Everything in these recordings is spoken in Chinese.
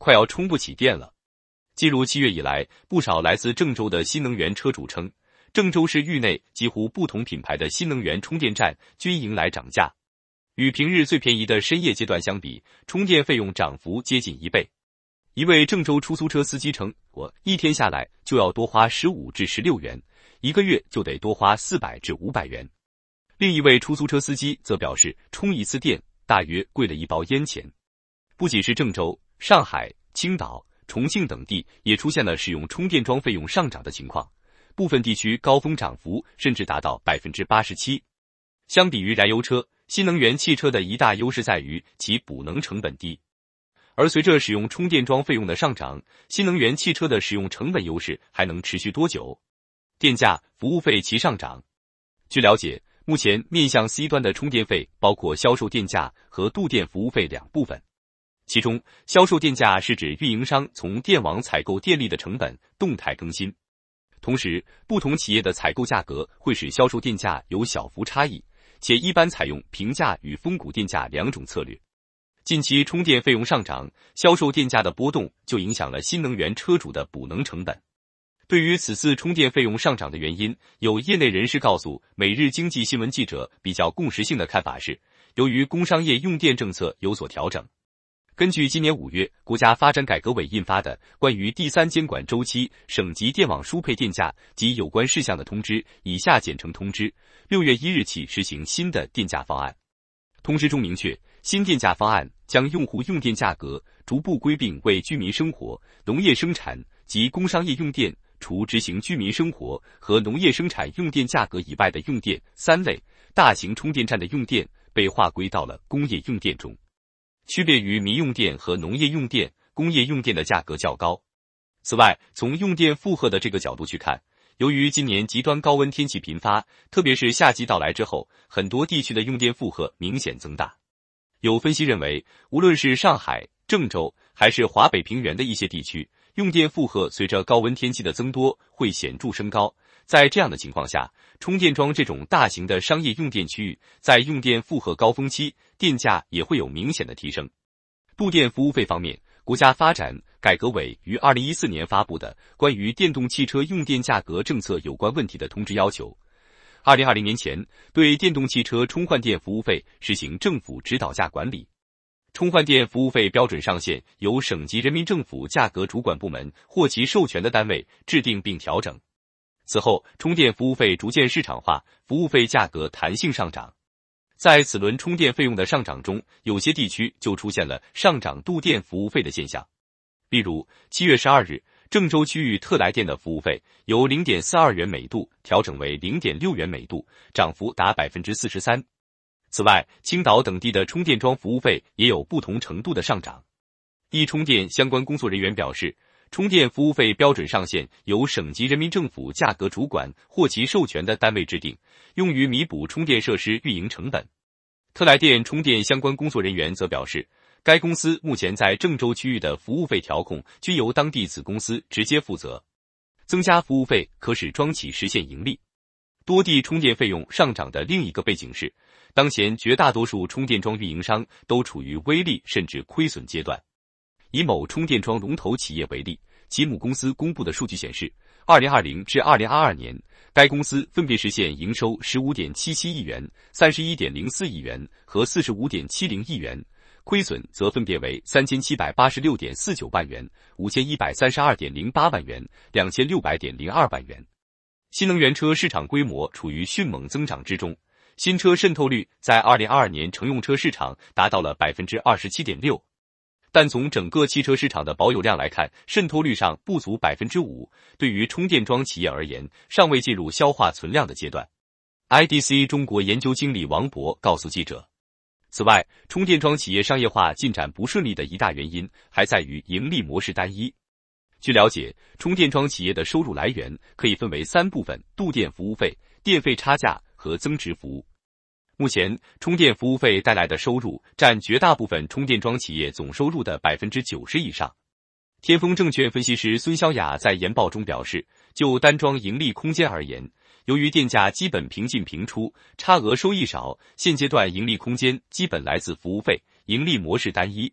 快要充不起电了。进入七月以来，不少来自郑州的新能源车主称，郑州市域内几乎不同品牌的新能源充电站均迎来涨价。与平日最便宜的深夜阶段相比，充电费用涨幅接近一倍。一位郑州出租车司机称：“我一天下来就要多花十五至十六元，一个月就得多花四百至五百元。”另一位出租车司机则表示：“充一次电大约贵了一包烟钱。”不仅是郑州。上海、青岛、重庆等地也出现了使用充电桩费用上涨的情况，部分地区高峰涨幅甚至达到百分之八十七。相比于燃油车，新能源汽车的一大优势在于其补能成本低。而随着使用充电桩费用的上涨，新能源汽车的使用成本优势还能持续多久？电价、服务费齐上涨。据了解，目前面向 C 端的充电费包括销售电价和度电服务费两部分。其中，销售电价是指运营商从电网采购电力的成本，动态更新。同时，不同企业的采购价格会使销售电价有小幅差异，且一般采用平价与峰谷电价两种策略。近期充电费用上涨，销售电价的波动就影响了新能源车主的补能成本。对于此次充电费用上涨的原因，有业内人士告诉每日经济新闻记者，比较共识性的看法是，由于工商业用电政策有所调整。根据今年五月国家发展改革委印发的《关于第三监管周期省级电网输配电价及有关事项的通知》（以下简称通知），六月一日起实行新的电价方案。通知中明确，新电价方案将用户用电价格逐步归并为居民生活、农业生产及工商业用电，除执行居民生活和农业生产用电价格以外的用电三类。大型充电站的用电被划归到了工业用电中。区别于民用电和农业用电，工业用电的价格较高。此外，从用电负荷的这个角度去看，由于今年极端高温天气频发，特别是夏季到来之后，很多地区的用电负荷明显增大。有分析认为，无论是上海、郑州，还是华北平原的一些地区，用电负荷随着高温天气的增多会显著升高。在这样的情况下，充电桩这种大型的商业用电区域，在用电负荷高峰期。电价也会有明显的提升。布电服务费方面，国家发展改革委于二零一四年发布的《关于电动汽车用电价格政策有关问题的通知》要求，二零二零年前对电动汽车充换电服务费实行政府指导价管理，充换电服务费标准上限由省级人民政府价格主管部门或其授权的单位制定并调整。此后，充电服务费逐渐市场化，服务费价格弹性上涨。在此轮充电费用的上涨中，有些地区就出现了上涨度电服务费的现象。例如，七月十二日，郑州区域特来电的服务费由零点四二元每度调整为零点六元每度，涨幅达百分之四十三。此外，青岛等地的充电桩服务费也有不同程度的上涨。易充电相关工作人员表示。充电服务费标准上限由省级人民政府价格主管或其授权的单位制定，用于弥补充电设施运营成本。特来电充电相关工作人员则表示，该公司目前在郑州区域的服务费调控均由当地子公司直接负责。增加服务费可使装企实现盈利。多地充电费用上涨的另一个背景是，当前绝大多数充电桩运营商都处于微利甚至亏损阶段。以某充电桩龙头企业为例，其母公司公布的数据显示，二零二零至二零二二年，该公司分别实现营收十五点七七亿元、三十一点零四亿元和四十五点七零亿元，亏损则分别为三千七百八十六点四九万元、五千一百三十二点零八万元、两千六百点零二万元。新能源车市场规模处于迅猛增长之中，新车渗透率在二零二二年乘用车市场达到了百分之二十七点六。但从整个汽车市场的保有量来看，渗透率上不足百分之五。对于充电桩企业而言，尚未进入消化存量的阶段。IDC 中国研究经理王博告诉记者，此外，充电桩企业商业化进展不顺利的一大原因还在于盈利模式单一。据了解，充电桩企业的收入来源可以分为三部分：度电服务费、电费差价和增值服务。目前，充电服务费带来的收入占绝大部分充电桩企业总收入的百分之九十以上。天风证券分析师孙潇雅在研报中表示，就单桩盈利空间而言，由于电价基本平进平出，差额收益少，现阶段盈利空间基本来自服务费，盈利模式单一。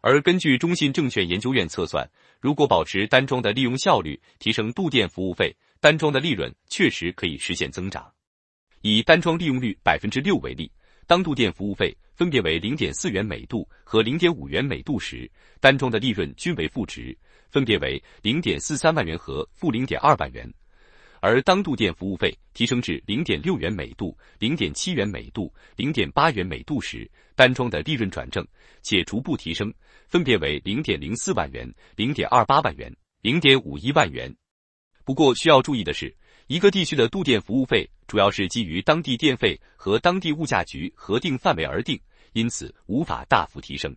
而根据中信证券研究院测算，如果保持单桩的利用效率，提升度电服务费，单桩的利润确实可以实现增长。以单装利用率百分之六为例，当度电服务费分别为零点四元每度和零点五元每度时，单装的利润均为负值，分别为零点四三万元和负零点二万元。而当度电服务费提升至零点六元每度、零点七元每度、零点八元每度时，单装的利润转正且逐步提升，分别为零点零四万元、零点二八万元、零点五一万元。不过需要注意的是，一个地区的度电服务费。主要是基于当地电费和当地物价局核定范围而定，因此无法大幅提升。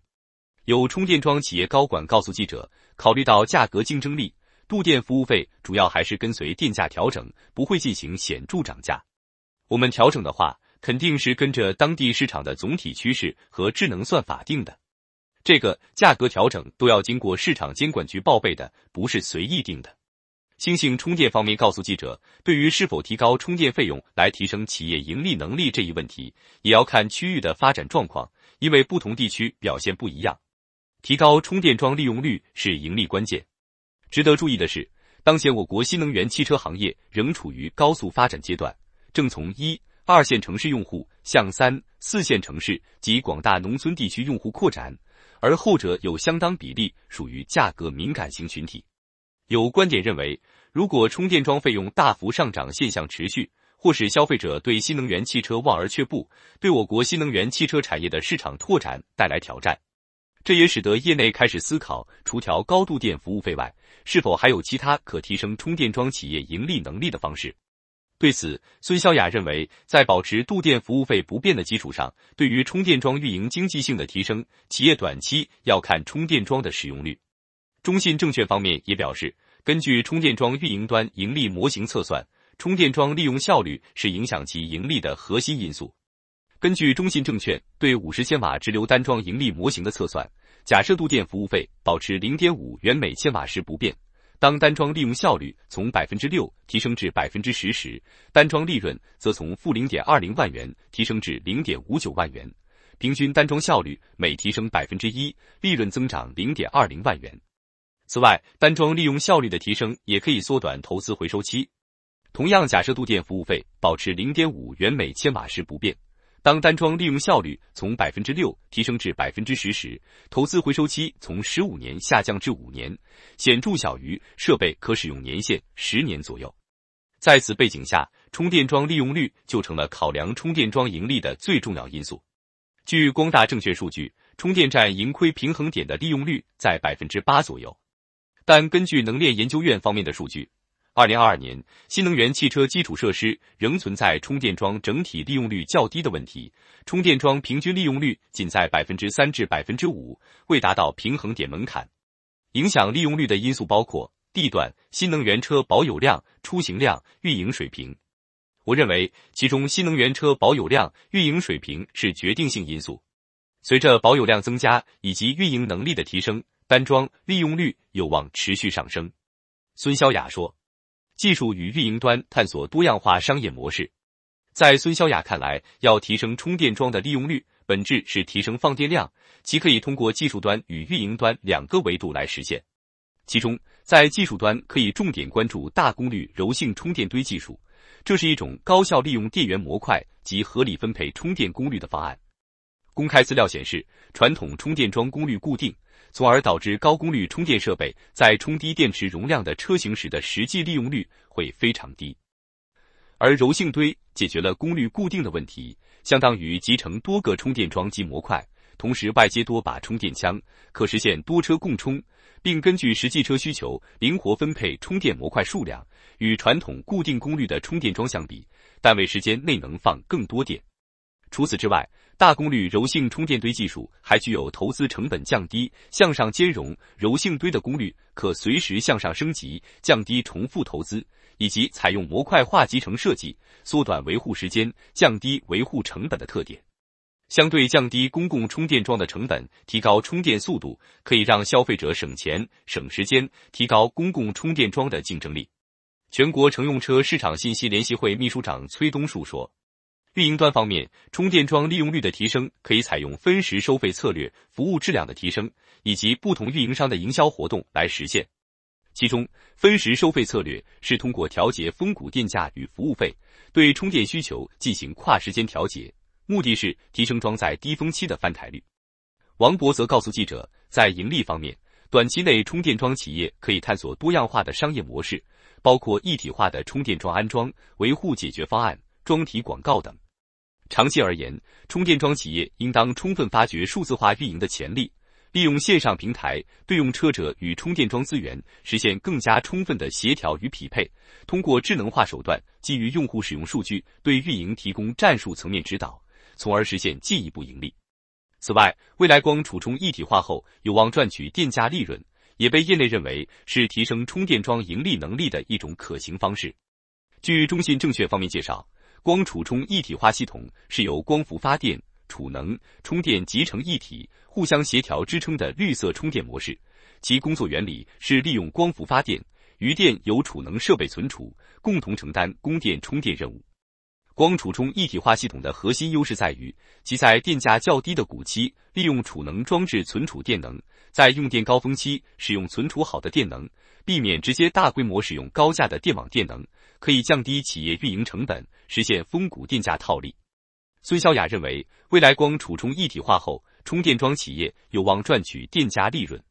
有充电桩企业高管告诉记者，考虑到价格竞争力，度电服务费主要还是跟随电价调整，不会进行显著涨价。我们调整的话，肯定是跟着当地市场的总体趋势和智能算法定的，这个价格调整都要经过市场监管局报备的，不是随意定的。星星充电方面告诉记者，对于是否提高充电费用来提升企业盈利能力这一问题，也要看区域的发展状况，因为不同地区表现不一样。提高充电桩利用率是盈利关键。值得注意的是，当前我国新能源汽车行业仍处于高速发展阶段，正从一二线城市用户向三四线城市及广大农村地区用户扩展，而后者有相当比例属于价格敏感型群体。有观点认为，如果充电桩费用大幅上涨现象持续，或使消费者对新能源汽车望而却步，对我国新能源汽车产业的市场拓展带来挑战。这也使得业内开始思考，除调高度电服务费外，是否还有其他可提升充电桩企业盈利能力的方式？对此，孙潇雅认为，在保持度电服务费不变的基础上，对于充电桩运营经济性的提升，企业短期要看充电桩的使用率。中信证券方面也表示，根据充电桩运营端盈利模型测算，充电桩利用效率是影响其盈利的核心因素。根据中信证券对五十千瓦直流单桩盈利模型的测算，假设度电服务费保持零点五元每千瓦时不变，当单桩利用效率从百分之六提升至百分之十时，单桩利润则从负零点二零万元提升至零点五九万元，平均单桩效率每提升百分之一，利润增长零点二零万元。此外，单装利用效率的提升也可以缩短投资回收期。同样，假设度电服务费保持零点五元每千瓦时不变，当单装利用效率从百分之六提升至百分之十时，投资回收期从十五年下降至五年，显著小于设备可使用年限十年左右。在此背景下，充电桩利用率就成了考量充电桩盈利的最重要因素。据光大证券数据，充电站盈亏平衡点的利用率在百分之八左右。但根据能链研究院方面的数据，二零二二年新能源汽车基础设施仍存在充电桩整体利用率较低的问题，充电桩平均利用率仅在百分之三至百分之五，未达到平衡点门槛。影响利用率的因素包括地段、新能源车保有量、出行量、运营水平。我认为其中新能源车保有量、运营水平是决定性因素。随着保有量增加以及运营能力的提升。安装利用率有望持续上升，孙潇雅说。技术与运营端探索多样化商业模式。在孙潇雅看来，要提升充电桩的利用率，本质是提升放电量，其可以通过技术端与运营端两个维度来实现。其中，在技术端可以重点关注大功率柔性充电堆技术，这是一种高效利用电源模块及合理分配充电功率的方案。公开资料显示，传统充电桩功率固定，从而导致高功率充电设备在充低电池容量的车型时的实际利用率会非常低。而柔性堆解决了功率固定的问题，相当于集成多个充电桩及模块，同时外接多把充电枪，可实现多车共充，并根据实际车需求灵活分配充电模块数量。与传统固定功率的充电桩相比，单位时间内能放更多电。除此之外，大功率柔性充电堆技术还具有投资成本降低、向上兼容、柔性堆的功率可随时向上升级、降低重复投资，以及采用模块化集成设计、缩短维护时间、降低维护成本的特点。相对降低公共充电桩的成本，提高充电速度，可以让消费者省钱省时间，提高公共充电桩的竞争力。全国乘用车市场信息联席会秘书长崔东树说。运营端方面，充电桩利用率的提升可以采用分时收费策略、服务质量的提升以及不同运营商的营销活动来实现。其中，分时收费策略是通过调节峰谷电价与服务费，对充电需求进行跨时间调节，目的是提升装在低峰期的翻台率。王博则告诉记者，在盈利方面，短期内充电桩企业可以探索多样化的商业模式，包括一体化的充电桩安装、维护解决方案、桩体广告等。长期而言，充电桩企业应当充分发掘数字化运营的潜力，利用线上平台对用车者与充电桩资源实现更加充分的协调与匹配。通过智能化手段，基于用户使用数据对运营提供战术层面指导，从而实现进一步盈利。此外，未来光储充一体化后有望赚取电价利润，也被业内认为是提升充电桩盈利能力的一种可行方式。据中信证券方面介绍。光储充一体化系统是由光伏发电、储能、充电集成一体、互相协调支撑的绿色充电模式。其工作原理是利用光伏发电余电由储能设备存储，共同承担供电充电任务。光储充一体化系统的核心优势在于，其在电价较低的谷期利用储能装置存储电能，在用电高峰期使用存储好的电能，避免直接大规模使用高价的电网电能。可以降低企业运营成本，实现峰谷电价套利。孙晓雅认为，未来光储充一体化后，充电桩企业有望赚取电价利润。